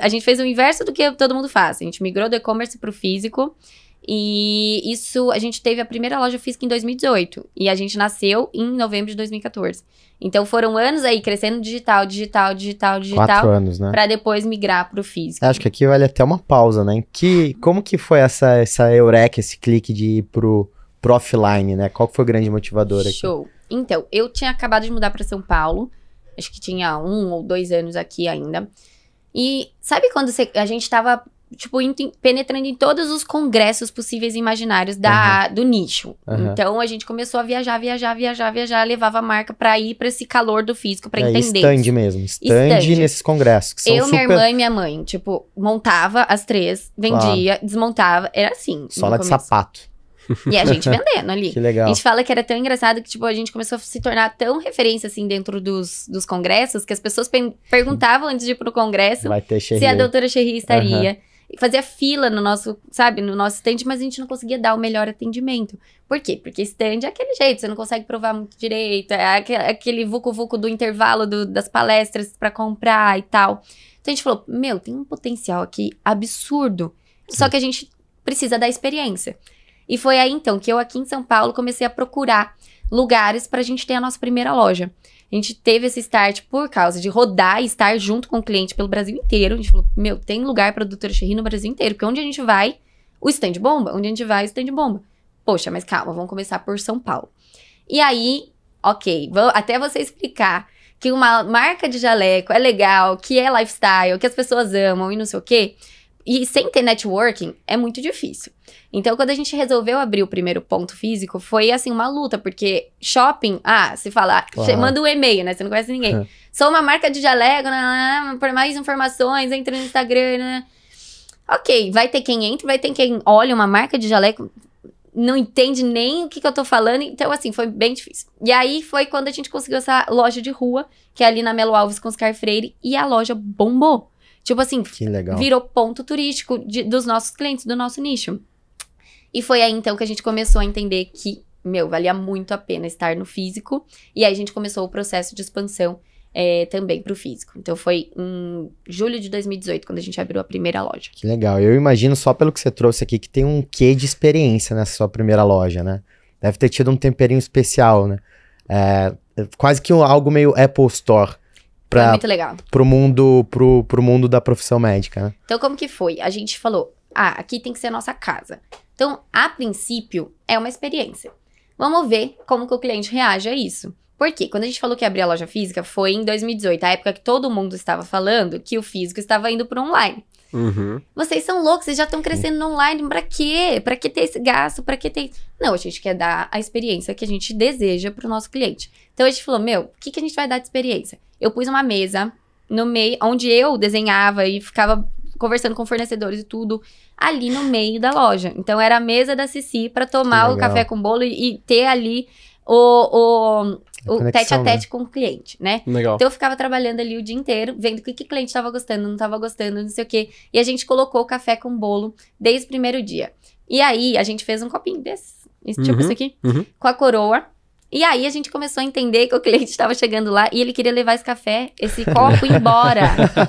a gente fez o inverso do que todo mundo faz. A gente migrou do e-commerce para o físico. E isso, a gente teve a primeira loja física em 2018. E a gente nasceu em novembro de 2014. Então foram anos aí crescendo digital, digital, digital, digital. Quatro anos, né? Pra depois migrar pro físico. Acho que aqui vale até uma pausa, né? que, como que foi essa, essa eureka, esse clique de ir pro, pro offline, né? Qual foi o grande motivador aqui? Show. Então, eu tinha acabado de mudar para São Paulo. Acho que tinha um ou dois anos aqui ainda. E sabe quando você, a gente tava, tipo, penetrando em todos os congressos possíveis e imaginários da, uhum. do nicho. Uhum. Então a gente começou a viajar, viajar, viajar, viajar, levava a marca pra ir pra esse calor do físico, pra é, entender. Stand mesmo, stand, stand. nesses congressos. Que são Eu, super... minha irmã e minha mãe, tipo, montava as três, vendia, claro. desmontava. Era assim. Sola de sapato. E a gente vendendo ali. que legal. A gente fala que era tão engraçado que, tipo, a gente começou a se tornar tão referência, assim, dentro dos, dos congressos, que as pessoas perguntavam antes de ir pro congresso se a doutora Xerri estaria. Uhum fazia fila no nosso, sabe, no nosso stand, mas a gente não conseguia dar o melhor atendimento. Por quê? Porque stand é aquele jeito, você não consegue provar muito direito, é aquele vucu-vucu do intervalo do, das palestras para comprar e tal. Então a gente falou, meu, tem um potencial aqui absurdo, só que a gente precisa da experiência. E foi aí então que eu aqui em São Paulo comecei a procurar lugares para a gente ter a nossa primeira loja. A gente teve esse start por causa de rodar e estar junto com o cliente pelo Brasil inteiro. A gente falou, meu, tem lugar para Doutora Xerri no Brasil inteiro, porque onde a gente vai, o stand bomba. Onde a gente vai, o stand bomba. Poxa, mas calma, vamos começar por São Paulo. E aí, ok, vou, até você explicar que uma marca de jaleco é legal, que é lifestyle, que as pessoas amam e não sei o quê e sem ter networking é muito difícil. Então, quando a gente resolveu abrir o primeiro ponto físico, foi assim uma luta, porque shopping, ah, se falar, manda um e-mail, né? Você não conhece ninguém. Sou uma marca de jaleco, né, né, né, por mais informações, entra no Instagram, né? Ok, vai ter quem entra, vai ter quem olha uma marca de jaleco, não entende nem o que, que eu tô falando. Então, assim, foi bem difícil. E aí foi quando a gente conseguiu essa loja de rua, que é ali na Melo Alves com Scar Freire, e a loja bombou. Tipo assim, virou ponto turístico de, dos nossos clientes, do nosso nicho. E foi aí então que a gente começou a entender que, meu, valia muito a pena estar no físico. E aí a gente começou o processo de expansão é, também para o físico. Então foi em julho de 2018 quando a gente abriu a primeira loja. Que legal. Eu imagino só pelo que você trouxe aqui que tem um quê de experiência nessa sua primeira loja, né? Deve ter tido um temperinho especial, né? É, quase que algo meio Apple Store. Pra, é muito legal. Pro mundo, pro, pro mundo da profissão médica, né? Então, como que foi? A gente falou, ah, aqui tem que ser a nossa casa. Então, a princípio, é uma experiência. Vamos ver como que o cliente reage a isso. Porque quando a gente falou que abrir a loja física, foi em 2018, a época que todo mundo estava falando que o físico estava indo para online. Uhum. Vocês são loucos, vocês já estão crescendo no online, pra quê? Pra que ter esse gasto? Pra que ter. Não, a gente quer dar a experiência que a gente deseja pro nosso cliente. Então a gente falou: meu, o que, que a gente vai dar de experiência? eu pus uma mesa no meio, onde eu desenhava e ficava conversando com fornecedores e tudo, ali no meio da loja. Então era a mesa da Cici para tomar o café com bolo e, e ter ali o, o, o tete a né? tete né? com o cliente, né? Legal. Então eu ficava trabalhando ali o dia inteiro, vendo o que, que o cliente estava gostando, não estava gostando, não sei o quê. E a gente colocou o café com bolo desde o primeiro dia. E aí a gente fez um copinho desse, esse tipo uhum, isso aqui, uhum. com a coroa. E aí a gente começou a entender que o cliente estava chegando lá e ele queria levar esse café, esse copo embora.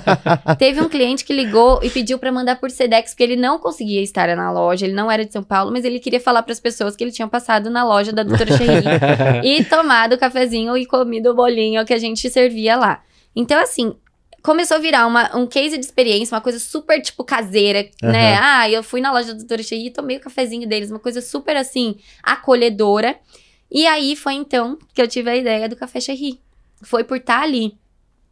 Teve um cliente que ligou e pediu para mandar por Sedex porque ele não conseguia estar na loja, ele não era de São Paulo, mas ele queria falar para as pessoas que ele tinha passado na loja da Doutora Cherry e tomado o cafezinho e comido o bolinho que a gente servia lá. Então assim, começou a virar uma, um case de experiência, uma coisa super, tipo, caseira, uhum. né? Ah, eu fui na loja do Doutora Cheia e tomei o cafezinho deles, uma coisa super, assim, acolhedora. E aí foi então que eu tive a ideia do Café Cherry. Foi por estar tá ali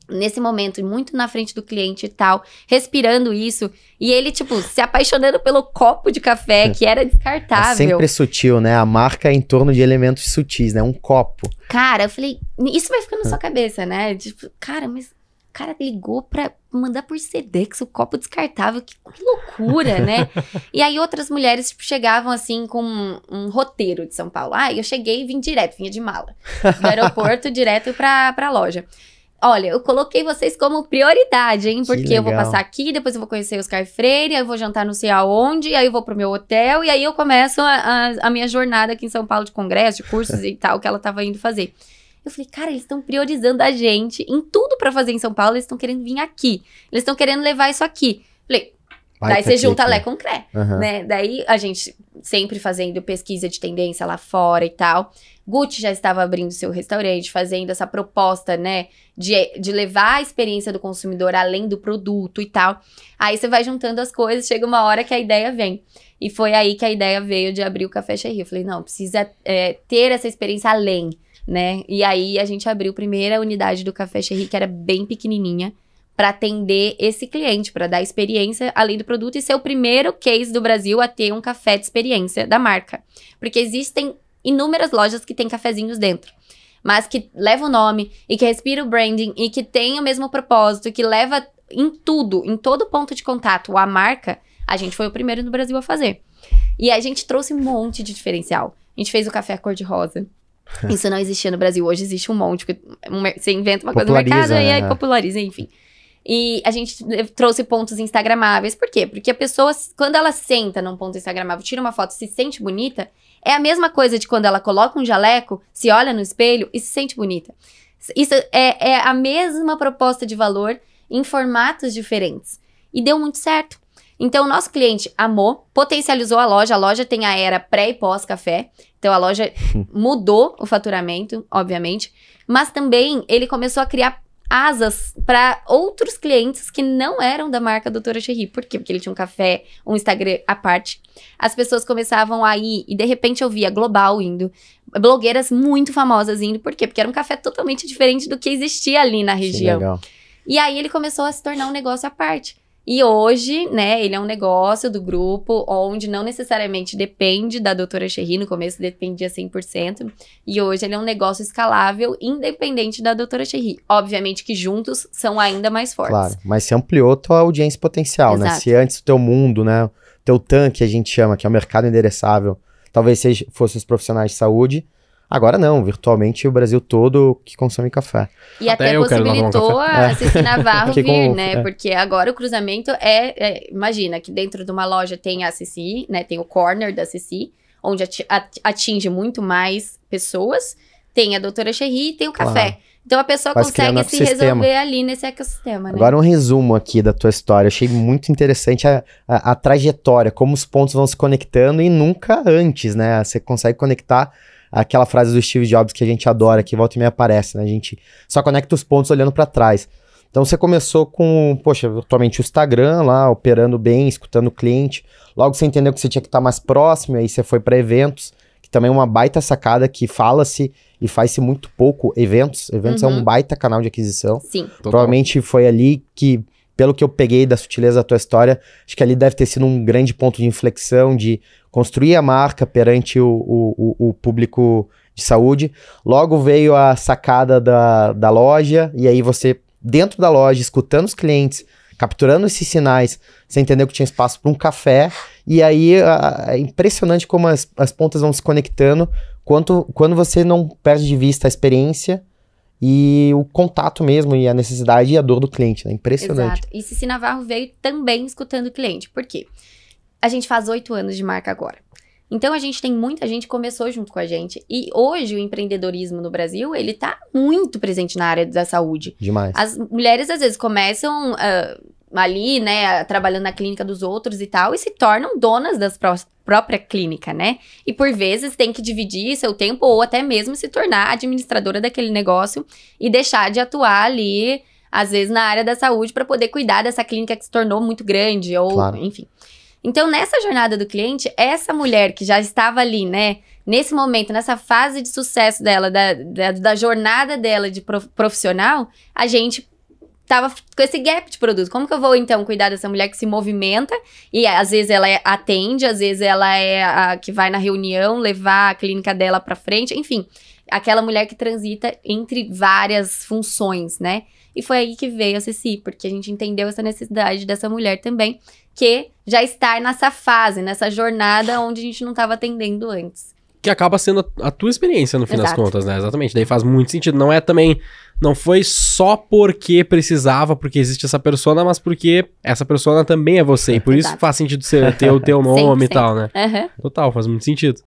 nesse momento, muito na frente do cliente e tal, respirando isso. E ele, tipo, se apaixonando pelo copo de café, que era descartável. É sempre sutil, né? A marca é em torno de elementos sutis, né? Um copo. Cara, eu falei, isso vai ficando na sua hum. cabeça, né? Tipo, cara, mas o cara ligou pra mandar por Sedex o copo descartável. Que loucura, né? e aí outras mulheres tipo, chegavam assim com um, um, roteiro de São Paulo. Ah, eu cheguei e vim direto, vinha de mala. Do aeroporto direto pra, pra loja. Olha, eu coloquei vocês como prioridade, hein? Porque eu vou passar aqui, depois eu vou conhecer o Oscar Freire, aí eu vou jantar não sei aonde, aí eu vou pro meu hotel, e aí eu começo a, a, a minha jornada aqui em São Paulo de congresso, de cursos e tal, que ela tava indo fazer. Eu falei, cara, eles estão priorizando a gente em tudo para fazer em São Paulo, eles estão querendo vir aqui. Eles estão querendo levar isso aqui. Falei, Vai daí você aqui, junta a Lé com Cré, uhum. né? Daí a gente sempre fazendo pesquisa de tendência lá fora e tal. Gucci já estava abrindo seu restaurante, fazendo essa proposta, né, de, de levar a experiência do consumidor além do produto e tal. Aí você vai juntando as coisas, chega uma hora que a ideia vem. E foi aí que a ideia veio de abrir o Café Cherry. Eu falei, não, precisa é, ter essa experiência além né? E aí a gente abriu a primeira unidade do Café Cherry, que era bem pequenininha, para atender esse cliente, para dar experiência além do produto e ser o primeiro case do Brasil a ter um café de experiência da marca. Porque existem inúmeras lojas que têm cafezinhos dentro mas que leva o nome e que respira o branding e que tem o mesmo propósito, que leva em tudo, em todo ponto de contato a marca, a gente foi o primeiro no Brasil a fazer. E a gente trouxe um monte de diferencial. A gente fez o café cor-de-rosa. Isso não existia no Brasil. Hoje existe um monte. Você inventa uma coisa no mercado né? e aí populariza, enfim. E a gente eh, trouxe pontos instagramáveis. Por quê? Porque a pessoa, quando ela senta num ponto instagramável, tira uma foto, se sente bonita, é a mesma coisa de quando ela coloca um jaleco, se olha no espelho e se sente bonita. Isso é, é a mesma proposta de valor em formatos diferentes. E deu muito certo. Então, o nosso cliente amou, potencializou a loja. A loja tem a era pré e pós-café. Então a loja mudou o faturamento, obviamente, mas também ele começou a criar asas para outros clientes que não eram da marca Doutora Cherry. Por quê? Porque ele tinha um café, um Instagram à parte. As pessoas começavam a ir e de repente eu via Global indo, blogueiras muito famosas indo. Por quê? Porque era um café totalmente diferente do que existia ali na região. E aí ele começou a se tornar um negócio à parte. E hoje, né, ele é um negócio do grupo onde não necessariamente depende da doutora Xerri, no começo dependia 100%, e hoje ele é um negócio escalável, independente da doutora Xerri. Obviamente que juntos são ainda mais fortes. Claro, mas se ampliou tua audiência potencial, né? Exato. né? Se antes o teu mundo, né, teu tanque a gente chama, que é o mercado endereçável, talvez seja, fosse os profissionais de saúde, Agora não, virtualmente o Brasil todo que consome café. E até, até possibilitou a é. Navarro vir, com... né? É. Porque agora o cruzamento é, é, Imagina que dentro de uma loja tem a Ceci, né? Tem o corner da Ceci, onde atinge muito mais pessoas. Tem a doutora Xerri e tem o café. Claro. Então a pessoa consegue se sistema. resolver ali nesse ecossistema. Né? Agora um resumo aqui da tua história. achei muito interessante a, a, a trajetória, como os pontos vão se conectando e nunca antes, né? Você consegue conectar aquela frase do Steve Jobs que a gente adora, que volta e meia aparece, né? A gente só conecta os pontos olhando para trás. Então você começou com, poxa, atualmente o Instagram lá, operando bem, escutando o cliente. Logo você entendeu que você tinha que estar tá mais próximo, aí você foi para eventos, que também é uma baita sacada que fala-se e faz-se muito pouco eventos. Eventos uhum. é um uhum. baita canal de aquisição. Sim. Total. Provavelmente foi ali que pelo que eu peguei da sutileza da tua história, acho que ali deve ter sido um grande ponto de inflexão de construir a marca perante o, o, o público de saúde. Logo veio a sacada da, da loja, e aí você, dentro da loja, escutando os clientes, capturando esses sinais, você entendeu que tinha espaço para um café, e aí a, é impressionante como as, as pontas vão se conectando, quanto, quando você não perde de vista a experiência e o contato mesmo e a necessidade e a dor do cliente, né? Impressionante. Exato. E Cici Navarro veio também escutando o cliente, por quê? A gente faz oito anos de marca agora. Então a gente tem muita gente que começou junto com a gente e hoje o empreendedorismo no Brasil ele tá muito presente na área da saúde. Demais. As mulheres às vezes começam uh, ali, né, trabalhando na clínica dos outros e tal, e se tornam donas das pró própria clínica, né? E por vezes tem que dividir seu tempo ou até mesmo se tornar administradora daquele negócio e deixar de atuar ali, às vezes na área da saúde para poder cuidar dessa clínica que se tornou muito grande ou, claro. enfim. Então, nessa jornada do cliente, essa mulher que já estava ali, né, nesse momento, nessa fase de sucesso dela, da, da, da jornada dela de profissional, a gente tava com esse gap de produto. Como que eu vou, então, cuidar dessa mulher que se movimenta e às vezes ela é, atende, às vezes ela é a que vai na reunião levar a clínica dela pra frente, enfim, aquela mulher que transita entre várias funções, né? E foi aí que veio a Ceci, porque a gente entendeu essa necessidade dessa mulher também, que já está nessa fase, nessa jornada onde a gente não estava atendendo antes que acaba sendo a, a tua experiência no fim Exato. das contas, né? Exatamente. Daí faz muito sentido. Não é também. Não foi só porque precisava, porque existe essa persona, mas porque essa persona também é você. E por Exato. isso faz sentido ser ter o teu nome e tal, né? Uhum. Total, faz muito sentido.